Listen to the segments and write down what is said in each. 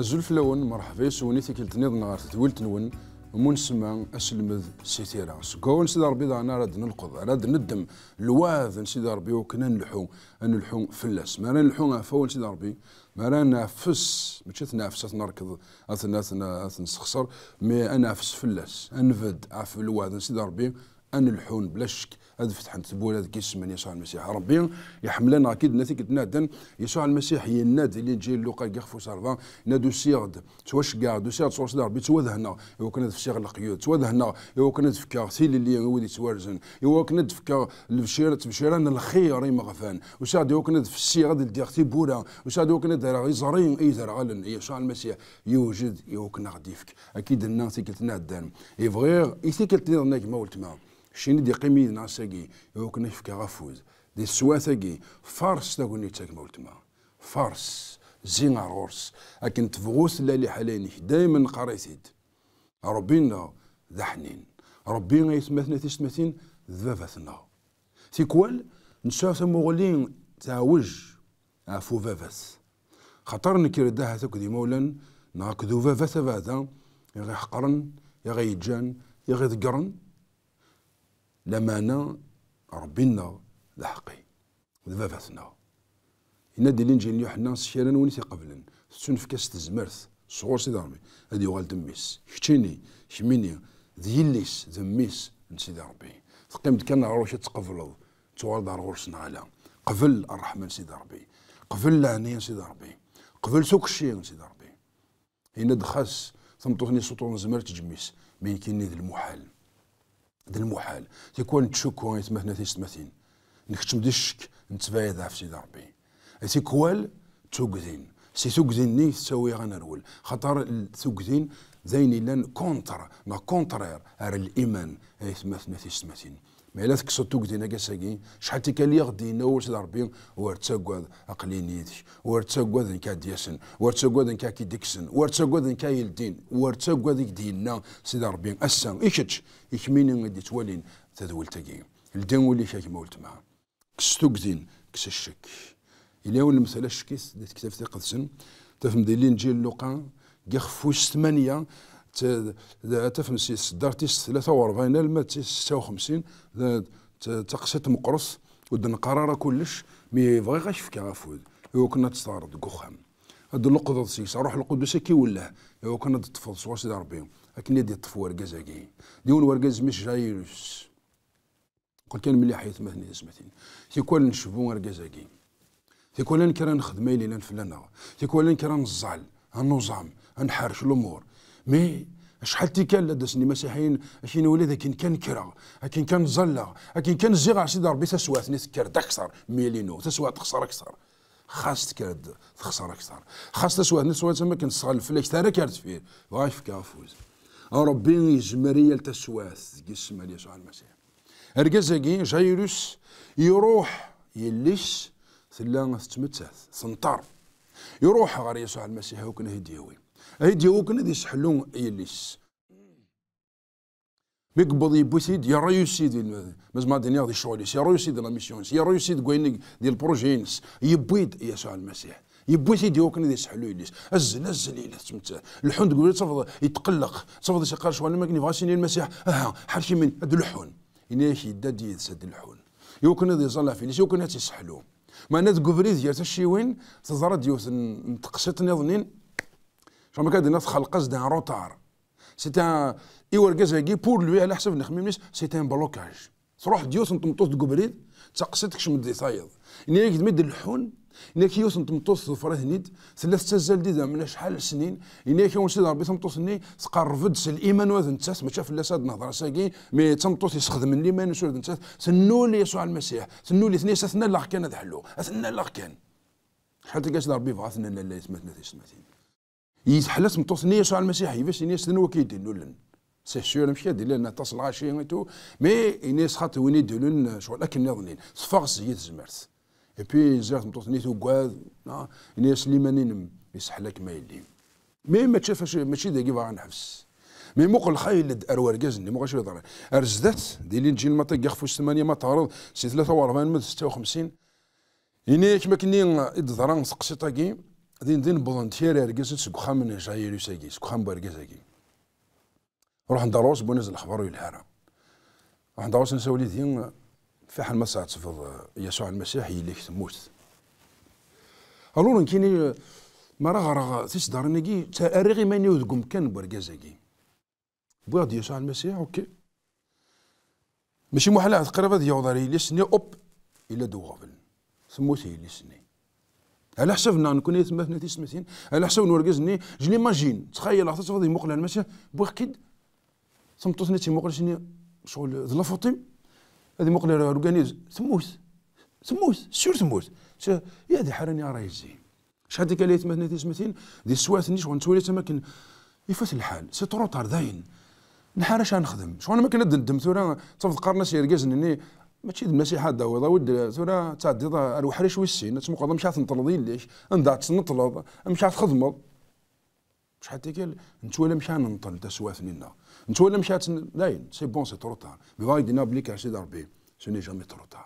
الزلف لون مرحبا يسوني ثكلت نيض غار تتويلت نون ومن سما اسلمذ سيتيرا سكون سيدي ربي انا راد نلقض راد ندم لواذ سيدي ربي وكنا نلحو نلحو فلاس ما رانا نلحو فول سيدي ربي ما رانا نافس ماشي تنافس تنركض اثنا اثنا سخسر مي انافس فلاس انفد عف لواذ سيدي ربي ان الحون بلا شك هذا فتح نتبول هذا من يسوع المسيح ربي يحملنا اكيد ناثي تنادن يسوع المسيح هي الناد اللي تجي لوقا يغفو سارفا نادو سيغد سوا شكاع دو سيغد سوا صدار توا ذهنا يو كنا في سيغ القيود توا ذهنا يو كنا في سيل اللي يودي توارزن يو كنا كار البشيرة تبشيران الخير مغفان وساد يو كنا في السيرد اللي ديختي بولا وساد يو كنا راه زرين اي دار غالن يسوع المسيح يوجد يو كنا غديفك اكيد الناس كتنادن اي يثيك تنادن ما شين دي قيمي ناسكي يوكنا فكا غفوز دي سواثكي فارس تاكوني تاك مولتما فارس زين عرورس لكن تفغوث اللي حاليني دايما قريتيد ربينا ذا حنين ربينا يتمثنا تيستمثين ذافثنا تيكوال نساو ثمغلين تاوج افو فافث خطر نكير داها تاكدي مولا ناكدو فافث فاذا يغي حقرن يغي يجان يغي ذقرن لمانا ربنا لحقي ذباباتنا ينادي الانجيل يوحنا سيرا ونسي قبلا في كاس تزمرث صغور سيدي ربي هادي يغال دميس شتيني شميني ذيليس ذميس سيدي ربي تقيم كان عروش تقفلض توارد على غرسنا على قبل الرحمن سيدي ربي قبل لعنيا سيدي ربي قبل سوك الشيء سيدي ربي هنا دخاس ثم سطور زمرت تجميس بين كيني ذي المحال هذا المحال تيكون تشكو يتما هنا تيستمثين نختم دي الشك نتبايد في سيدي ربي تيكوال توكزين سي توكزين ني تساوي غنرول خاطر توكزين زين الا كونتر نا كونترير ار الايمان اي ثماثنا في سماتين ما الا تكسرتو كدينا كاساكي شحال تيكالي غدي ناول سيدي ربي وارتاكواد اقلينيتش وارتاكواد نكا دياسن وارتاكواد نكا كي ديكسن وارتاكواد نكا يلدين وارتاكواد ديالنا سيدي ربي اسا ايشتش مين غادي توالين تدول تاكي الدين ولي شاك مولت معاه كستو كدين كس الشك إلا ولمثال الشكيس ديت كتاب ثقة سن تفهم ديلين جيل لوقان يخفوش ثمانية الدار دارتيس 43 الماتيس 56 تقسيت مقرص ودن قرارة كلش مي فغي غاش فكا غافود يو كنا تستعرض كوخام هاد اللقطة سيس روح القدس كي ولا يو كنا تطفل سوا سيدي ربي لكن يدي طف ورقاز هاكي ديون ورقاز مش جايروس قلت كان ملي حيث مثني اسمتين في كل نشوفو ورقاز هاكي في كل نكرا نخدم ايلي لان فلانا في كل نكرا نزعل هنوزعم نحرش الامور مي شحال تيكال لا دسني مسيحيين اشين ولاد كين كان كنكرا كين كان زلا كين كان زيغ سيدي ربي تسواتني تكر تخسر ميلينو تسوات تخسر اكثر خاص تكرد تخسر اكثر خاص تسوات نسوات تما كنتسغل تا تارا كارت فيه غايف كافوز ربي يجمريا لتسوات قسم يسوع المسيح ارجزاكي جايروس يروح يليس ثلا تتمتات سنطر يروح غير يسوع المسيح وكنا هديوي هيدي وكنا دي سحلون يليس مقبض يبوي سيد يا ريوسيد سيد ما دنيا دي شوليس يا ريوسيد لا ميسيونس يا ريوسيد كوينيك دي البروجينس يبويد يسوع المسيح يبوي سيدي وكنا دي سحلو يليس ازل ازل الى تمت الحون تقول صفض يتقلق صفض قال شغل ما كني فاسيني المسيح اه حرشي من هاد الحون إني شي دادي سد الحون يوكنا دي صلاة فيليس يوكنا تسحلو ما نتقبري ديال وين تزرد يوث تقسط نظنين روتار c'était un بور لوي على حسب lui, c'était ان بلوكاج تروح ديوس نطمطوس تقبريد تقصتكش مدي صايد اني راك تمد الحون اني كي يوس نطمطوس فرث هنيد ثلاث تزال ديدا من شحال سنين اني كي ونسيد ربي تمطوس ني سقرفد الايمان واذن تاس ما شاف لا ساد نهضر ساكي مي تمطوس يستخدم الايمان وسور ذن تاس سنولي يسوع المسيح سنولي ثني سثنا لاغ كان هذا حلو اثنا لاغ كان شحال تلقى ربي بغا ثنا لا لا يسمى 33 يحلس متوصنية على المسيحي فاش الناس نوكيد نولن سي سيغ مش كادي لان تصل عشية تو مي الناس خاطر وين يدلون شغل اكل نظنين صفاغ سيد زمرت اي بي زرت متوصنية وكاد الناس اللي مانين يسحلك ما يلي مي ما تشافش ماشي داكي باغا نحبس مي موقع الخاي اللي اروا ركازني موقع شو يضرب ارزدت دي لي تجي المنطقه خفوش 8 ما تعرض سي 43 من 56 هنا كما كني ادران سقسيطاكي دين دين بولونتير يرجس سكوخان من جاي يرسيجي سكوخان بارجسيجي روح ندروس بونز الاخبار والهارة راح ندروس نسولي دين في حال ما صفر يسوع المسيح اللي موت الورن كيني ما راه راه تيس دار نجي تاريخي ما نيوز قوم كان بارجسيجي بواد يسوع المسيح اوكي ماشي محلاه قرابه ديال ضري لي سني اوب الى دوغفل سموتي لي سني على حسبنا نكون ثم يتم سمسين على حسب نورجز جني جلي ماجين تخيل عطات فضي مقلع المشي بوحكيد سمطوس نتي مقلع شني شغل ظلا فوطيم هذه مقلع روكانيز ثموس ثموس سور ثموس يا دي حراني راه يزين شحال ديك اللي ثم في سمسين دي السوات نيش ونتولي تماكن يفات الحال سي تروطار داين نحارش نخدم شغل ما كان ندم ثورا تفض قرنا شي ركزني ماشي المسيحة داوضة ود ثورا تعدي اروح ريش ويسين تمقض مش نطلضي ليش نضع نطلض مش تخدمض مش حتى قال انت ولا مش ننطل تسوات ثنينا انت ولا مش داين سي بون سي ترو مي باغي دينا بلي كاسي ربي سو ني جامي ترو ولا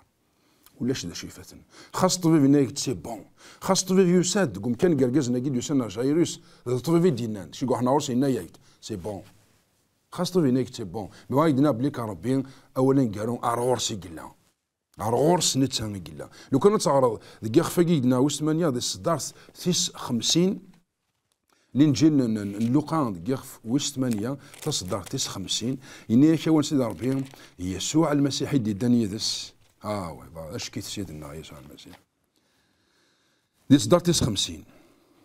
ولاش دا شي فاتن خاص الطبيب ينايك سي بون خاص الطبيب يساد قوم كان قرقزنا قيد يسنا جايروس الطبيب دينان شي قوحنا ورسي ينايك سي بون خاصة في نيك تي بون مي وايد بلي ربي اولا قالوا ارغور سي قلا ارغور سنتها قلا لو كان تعرض دقي خفاكي دنا وش ثمانية ذي الصدار ثيس خمسين نجي نلقان دقي خف وش ثمانية تصدر ثيس خمسين إني شوان سيدي ربي يسوع المسيحي يدي داني ذس اه وي اش كيت سيدنا يسوع المسيح ذي صدار ثيس خمسين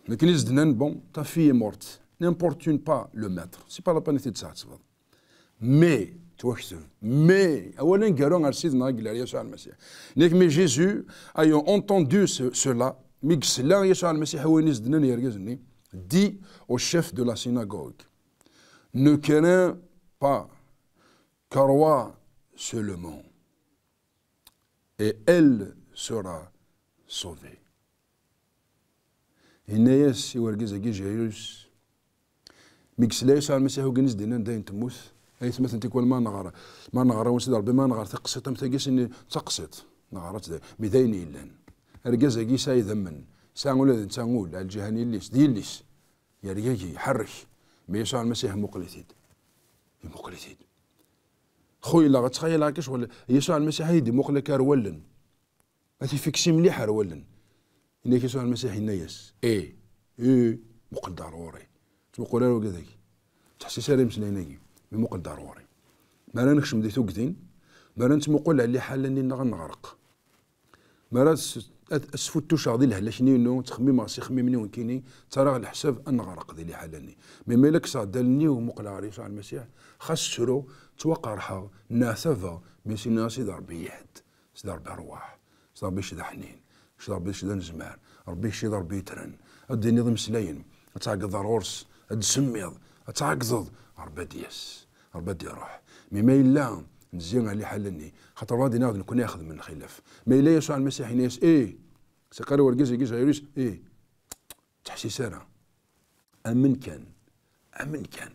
لكن يزدنا بون تا في مورت n'importune pas le maître. C'est pas la peine de ça. Mais, tu mais, ah mais Jésus, ayant entendu ce, cela, dit au chef de la synagogue, ne crains pas, car seulement, et elle sera sauvée. Inès, si vous Jérusalem, لا ساعة المسيح وجنس دينا دين تموت أي ثمث أنت كون ما نغار ما نغار ونسيد ربي ما نغار تقسط أم تقيس إني تقسط نغارت ذا بداين إلان أرجاز أجي سا يذمن سانقول هذا سانقول الجهني الليس دي الليس يرجاجي يحرك ما يسوع المسيح مقلتيد مقلتيد خويا لا غتخيل هكاش ولا يسوع المسيح هيدي مقلك كارولن هاتي فيكسي مليح رولن إنك يسوع المسيح الناس اي اي مقل ضروري تبقى لا وكذاك تحسي سالي مسلايناكي بمقل ضروري ما لا نخشم دي ما رانت نتمقل على حال اني نغرق ما لا اسفوتو شاغدي لهلا شني نو تخميم سي خميمني وين كيني ترى الحساب غرق دي اللي اني مي مالك صادلني عريس على المسيح خاص شرو توقرحا ناثفا مي سي ناسي ضربي يحد سضربي ارواح سضربي شذا حنين سضربي شذا نزمار ربي شي ضربي ترن الدين نظام سلاين تاع ضرورس تسميض تعقزض ربي يس ربي يروح مي ما إلا نزيان على حلني خاطر غادي ناخذ نكون ياخذ من الخلاف ما إلا يسوع المسيح ناس اي سقر ورقيزي يقيس يريس اي تحسي سارة أمن كان أمن كان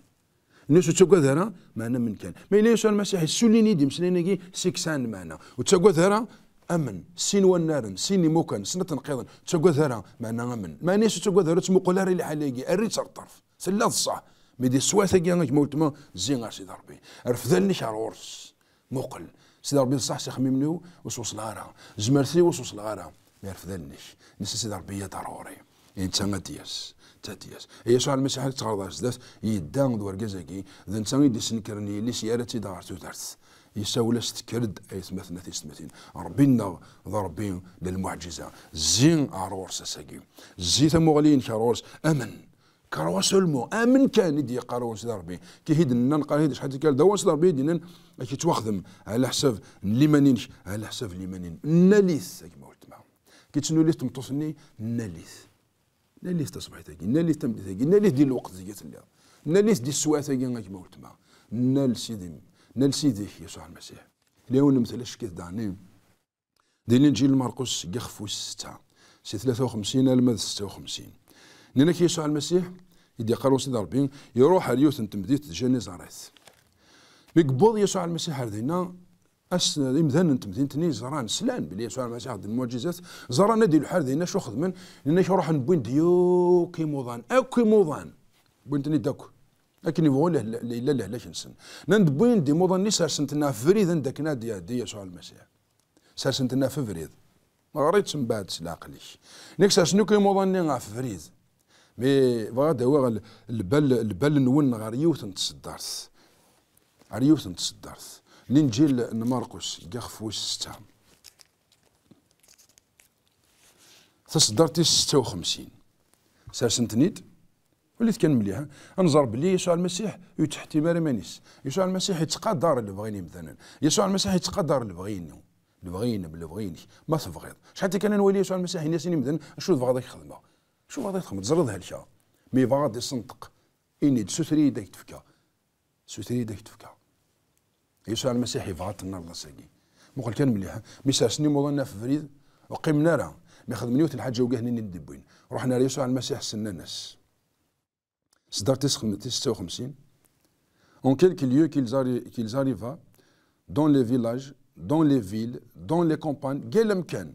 الناس تسوقوا ذرا معنا من كان ما إلا يسوع المسيح السوليني دي مسليني سيكسان معنا وتسوقوا ذرا امن سين ونارن سين موكن سنة ذرا ما معنا امن ما تسمو قولاري اللي لحاليقي اريت الطرف تلا صح مي دي سوات كي ما زين سيدي ربي رفدني شهر ورس مقل سيدي ربي صح سي خميمني وسوس الغارة زمرتي وسوس الغارة ما يرفدنيش نسى سيدي ربي ضروري انت يعني تسمى تياس تاتياس هي شعر المسيح تغرض زدات يدا ذو كازاكي ذا نتا غير سنكرني اللي سيارتي دار تودرت يساول استكرد اي ثمثنا في ثمثين ربنا ضربين للمعجزه زين ارورس ساكي زيت مغلين شارورس امن كروا سولمو امن كان يدي قروا ربي كي هيد نن قال هيد شحال قال دواس ربي دينا كي توخدم على حساب اللي مانينش على حساب اللي مانين ناليس كيما قلت معاهم كي تشنو ليس تمتصني ناليس ناليس تصبح تاكي ناليس تمدي تاكي ناليس ديال الوقت زيات اللي ناليس ديال السواعه تاكي كيما قلت معاهم نال سيدي نال سيدي يسوع المسيح ليون مثل شكيت داني ديني نجي لمرقس كيخفو ستة سي 53 المذ 56 نينا كيسوع المسيح يدي قالوا سيدي ربي يروح اليوث تمديت جاني بيك يقبض يسوع المسيح هذينا اس امذان انت تني زران سلان بلي يسوع المسيح هذه المعجزات زران دي الحر ذينا شو من لان روح نبوين ديو كي موضان اكو موضان بوينتني داكو لكن يبغون له لا له لاش نسن نند بوين دي موضان ني سنتنا فريد عندك نادي دي يسوع المسيح سار سنتنا فريد ما غريتش من بعد سلاقليش نكسر شنو كي موضان ني غا فريد مي فغاد هو البال البال نون غير يوث نتصدرت غير يوث نتصدرت نجي لمرقس مرقس كاع خفوس ستة تصدرتي ستة وخمسين سارسنتنيد وليت كان مليح انزر بلي يسوع المسيح يتحتي مانيس يسوع المسيح يتقدر اللي بغيني مثلا يسوع المسيح يتقدر اللي بغيني اللي بغيني اللي بغيني ما تبغيض شحال كان نولي يسوع المسيح الناس مثلا شو تبغى خدمه شو غادي تخمم تزردها هالشا مي باغا يصنطق اني تسوثري يديك تفكا سوثري يديك تفكا يسوع المسيح يفعط النار الله ساقي قلت كان مليح مي ساسني مولانا في فريد وقيمنا راه ما خدمني وث الحاجه وقهني ندبوين رحنا ليسوع المسيح سنا ناس صدر 56 اون كيلك ليو qu'ils arrivent دون لي فيلاج دون لي فيل دون لي dans كاع campagnes قال كان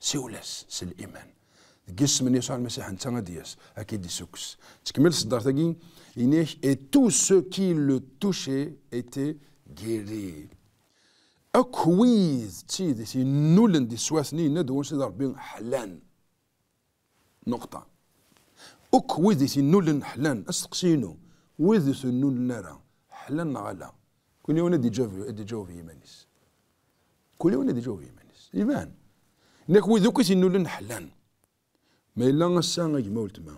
سيولاس سي الإيمان جسم من يسوع المسيح انت دياس اكيد سوكس تكمل الصدار تاكي ينيش اي تو سو كي لو توشي ايتي غيري اكويز تي دي سي نولن دي سواسني ندون سي ربي حلان نقطة اكويز دي سي نولن حلان أسقسينو ويز سي نولن نارا حلان غلا كل يوم دي جوفي دي جوفي يمانيس كل يوم دي جوفي يمانيس يبان نك وذوك سينو لنحلان ما إلا غسان أجمع ولتما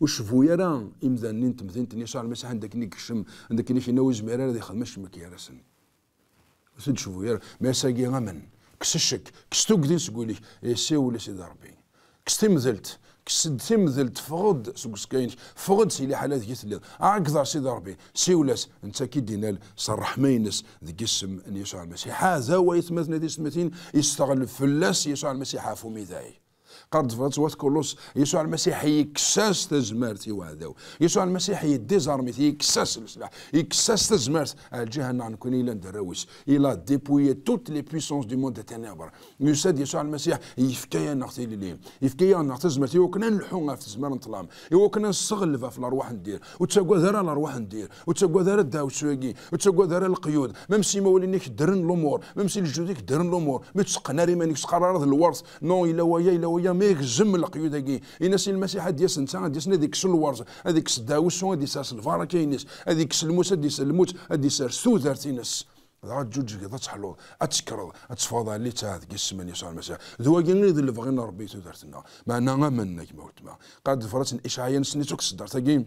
وشفو يران إمذا ننتم ذنت نيشار المسيح عندك نكشم عندك نيشي نوز ميرار دي خدمش مكي رسن وسن شفو يران ما يساقي غمن كسشك كستوك دين سقولي يسيو لسيد ربي كستم ذلت كسد تمذل تفقد سوق سكاينش فقد سيلي حالات كي تليد اعقدر سيدي ربي سيولاس انت كي دينال صرح مينس ذيك اسم يسوع المسيح هذا ويثمثنا دي سمتين يستغل فلاس يسوع المسيح عفو ذاي قرض وات كولوس يسوع المسيح يكساس تزمرت يوعدو يسوع المسيح يديزارمي يكساس السلاح يكساس تزمرت الجهه عن كوني لان دراويس الى ديبوي توت لي بويسونس دي موند تنابر يساد يسوع المسيح يفكايا نغتي ليلين يفكايا نغتي زمرت يوكنا نلحونا في زمان نطلام يوكنا نستغلفها في الارواح ندير وتسقوا ذرا الارواح ندير وتسقوا ذرا الداوسويكي وتسقوا ذرا القيود ميم سي مولينيك درن الامور سي الجوديك درن الامور ما تسقنا ريمانيك تقرر الورث نو الا ويا الا خويا ما يهزم القيود داكي الناس المسيح هاد ياس نتا هاد ياس هاد يكس الورز هاد يكس داوس هاد يساس الفركه يناس هاد هادي الموس هاد يسال الموت هاد يسار سودرت يناس كذا تحلو اتسكرض اتفاضى اللي تاعد قس من يسوع المسيح ذو كي غير اللي بغينا ربي تودرتنا ما انا منك موت ما قاد فرات اشعيا نسنيتوك صدرت كيم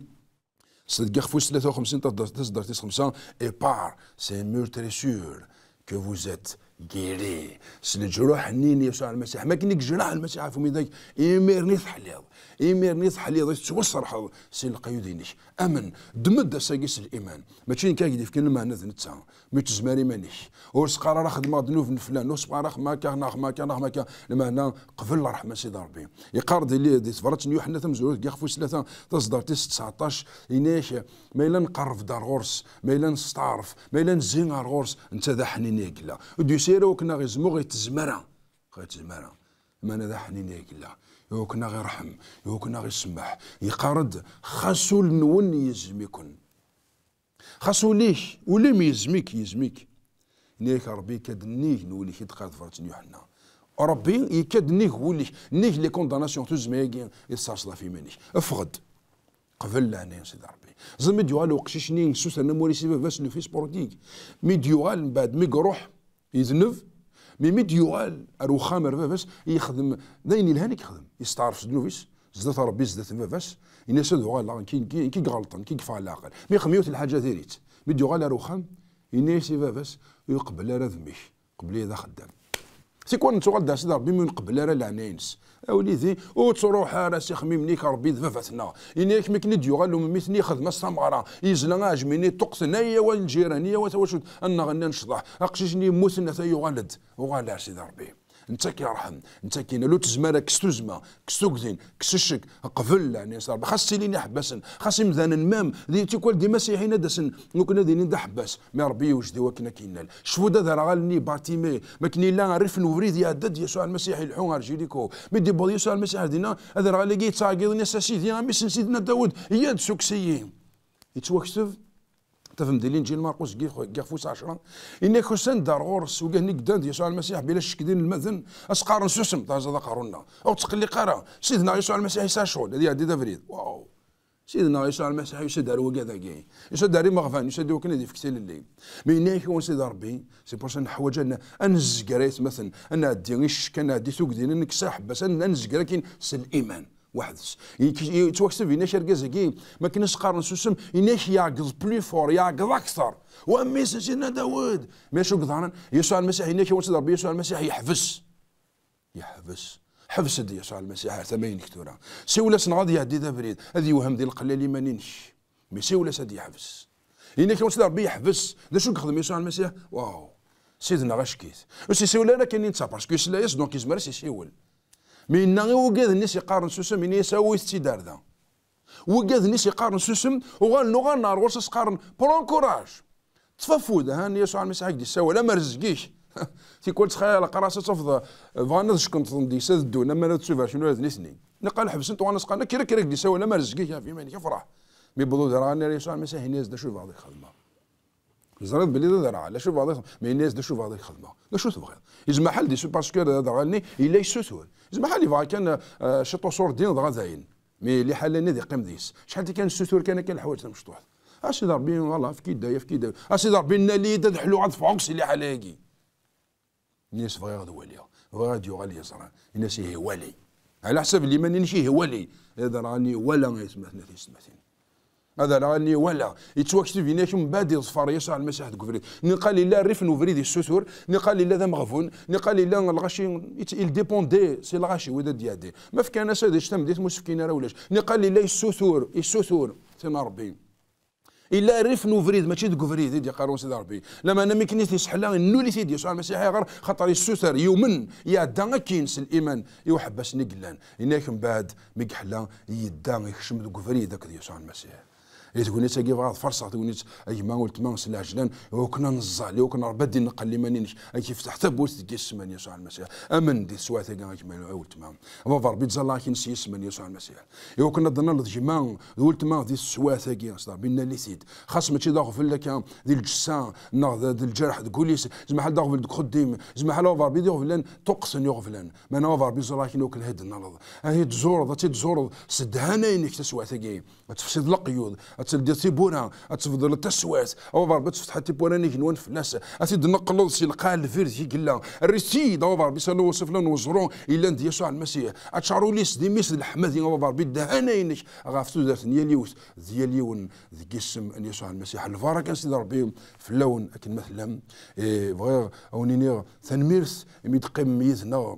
صدق خفوس 53 تصدر 5 اي بار سي مور تري سور كو فوزيت قيري سنجروح نين يسوع المسيح ما كنك جراح المسيح في ميداك إمير نيث حليض إمير نيث حليض توسر حظ سلقيودينش امن دمد اساقيس الايمان ماشي كا يدي في نذ نتا مي تزمر ايمانك ورس قرار خدمه ذنوب فلان ورس قرار ما كان ما كان ما كان المعنى قبل الرحمه سيدي ربي يقارد لي دي تفرات يوحنا زوج يخفو ثلاثه تصدر 19 يناش ما الا نقرف دار غرس ما الا نستعرف ما الا نزين غرس انت ذا حنين يقلا ودي سيرو كنا غيزمو غير غيتزمر ما انا ذا حنين يقلا يوكنا غير رحم يوكنا غير سمح يقارد خاصو لنون يزميكن خاصو ليش ولي يزميك يزميك نيك ربي كاد نيه نولي كي تقاد فرتن حنا ربي يكاد نيه ولي نيه لي كونداناسيون تزميك يتصاصلا في مانيك افغد قبل لهنا سيدي ربي زعما ديوال وقشيشني سوس انا موريسي باش نفي سبورتيك مي ديوال من بعد مي يزنف مي ميديوال خامر فافاس يخدم داين الهانك يخدم يستعرف سدنوفيس زدت ربي زدت فافاس الناس هذو غالا كي كي غلطن كي قفع العقل مي خميوت الحاجه ثيريت ميديوال خام الناس فافاس يقبل راه ذمي قبل اذا خدام سي كون نتو نتوغل داس ربي من قبل راه العناينس اوليدي وتروح على سي خميمنيك ربي ذففتنا انيك مكند يغال مميتني خدمه السمعره يزلنا جميني طقسنا يا والجيرانيه وتوشد ان غنى نشضح اقششني موسنا ثي يغالد وغالع سيدي ربي انت كي رحم انت كي لو تزمره كستو زما كستو كذين كسشك قبل يعني صار خاص سيلين حباسن خاص مذان مام دي تيكول دي مسيحي دسن نكون دي ندا حباس ما ربي يوجد وكنا كينال شفو دا ذرا غالني بارتيمي ما كني لا عرف نوريد يا دد يسوع المسيحي الحون جيليكو مي دي بول يسوع المسيحي دينا هذا غالي كيتساقيض ناس سيدنا مي سيدنا داوود يد سوكسيين يتوكسف تفهمدلين جين مرقس قفوس عشرة إن كسان دار غورس وقه نقدان يسوع المسيح بلا شك دين المذن أسقارن سوسم تاز هذا قارونا أو تقلي قرا سيدنا يسوع المسيح يسا شغل هذه هذه دافريد واو سيدنا يسوع المسيح يسدر وكذا كاي داري مغفان يسدر وكنا دي كتير الليل مي ناي كون سيد ربي سي بورس حوايج ان انزكريت مثلا انا دي غش كان دي سوق دين انك ساحب بس انزكريت نزكرا سل الايمان وحدس يتوكسب يناش رقازكي ما كناش قارن سوسم يناش يعقز بلي فور يعقز اكثر وأمي سيدنا داوود ماشي قضانا يسوع المسيح يناش وسيد ربي يسوع المسيح يحبس يحبس حبس دي يسوع المسيح ثمين كثورة سيولا سنغاد يهدي ذا بريد هذه وهم دي القلة ما ننش مي سيولا ساد يحبس يناك وسيد ربي يحفز ذا شو يخدم يسوع المسيح واو سيدنا غاش كيت وسي سيولا انا كان ينسى باسكو يسلا يس دونك يزمر سي سيول من وقاد نسي قارن سوسم إن يساوي ستيدار ذا وقاد نسي قارن سوسم وغال نغال نار ورسس قارن برون كوراج تففود هان يسوع المسيح قد ساوي لا مرزقيش في كل تخيل قراصة تفضى فانا شكنت ضندي ساد الدون اما لا شنو هذ نسني نقال حبسنت وانا سقال كيرا كيرك دي سوى لا مرزقيش في مين يفرح مي بضو دراني يسوع المسيح نيز دا شوف بعض خدمة زرد بلي دا درعا لا شوف بعض مي الناس دا شوف بعض الخدمه لا شو تبغي يجمع حل دي سو باسكو دا درعا الا يسوثور زعما حالي فا كان آه، شطو صور دين ضغا زاين مي اللي حالنا ندي قيم ديس شحال كان السوتور كان كان الحوايج مشطوح اسي آه، ضربي والله في كيدا في كيدا آه، لنا اللي يد تدحلو عند فرونكس اللي حلاقي الناس بغي غاد وليا غادي غالي يصرى الناس هي ولي على حسب اللي ما نشي هو هذا راني ولا ما يسمى ثلاثين سماثين هذا راني ولا يتواكتب هناك من بعد يظفر يسعى المساحة كفريد نقال لي لا الريف نوفريد السوسور نقال لي لا ذا مغفون نقال لي لا الغاشي يل ديبوندي سي الغاشي وذا ديادي ما في كان اسد يشتم ديت مسكين راه ولاش نقال لي لا السوسور السوسور تما ربي الا ريف نوفريد ماشي دوكفريد يدي قارون سيدي ربي لما انا مي كنيت يسحلا نولي سيدي يسوع المسيح غير خاطر السوسر يوما يا دا كينس الايمان يوحبس نقلان هناك من بعد ميكحلة يدا يخشم دوكفريد هكذا يسوع المسيح كنا لي غير فرصه تقول نت اي ما قلت ما نسلا جنان وكنا نزع وكنا ربدي نقل لي مانيش اي كيف تحت بوس تجس من يسوع المسيح امن دي سوا تاكا ما عولت ما وفر بيت زلا كي سيس من يسوع المسيح يو كنا ضنا لجما قلت ما دي سوا تجي صدر بينا لي سيد خاص ما داغ في كان ديال الجسان ناغ ديال الجرح تقول لي زعما حال داغ في خديم زعما حال وفر بيد يغفلان تقصن يغفلان ما انا وفر بيت زلا كي نوكل هاد النرض هي تزورض تزورض سدهانينك تسوا تاكا تفسد القيود اتلدي تيبونا اتفضل تسواس او ضرب تفتح تيبونا نيك نون في الناس اتيد نقلض سي القال فيرتي قال الرسيد او ضرب يسال وصف لنا وزرون الا انت يسوع المسيح اتشارو لي سدي ميس الحمدي او ضرب الدهانينك غاف تودرت نياليوس دياليون ذي اسم ان يسوع المسيح البركه سيدي ربي في اللون اكن مثلا فغير او نينيغ تنميرس ميدقيم ميزنا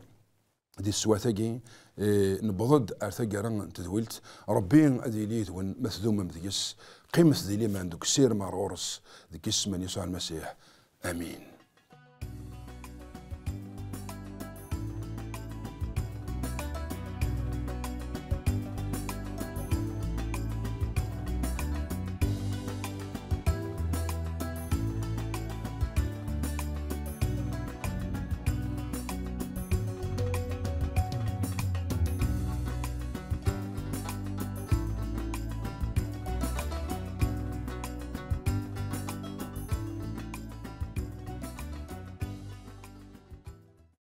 دي السواتاكي إيه، نبضد ارثق ران تدويلت ربي اديليت ون مثذوم مذيس قيمة ذيلي ما عندك سير مارورس ذيك اسم يسوع المسيح امين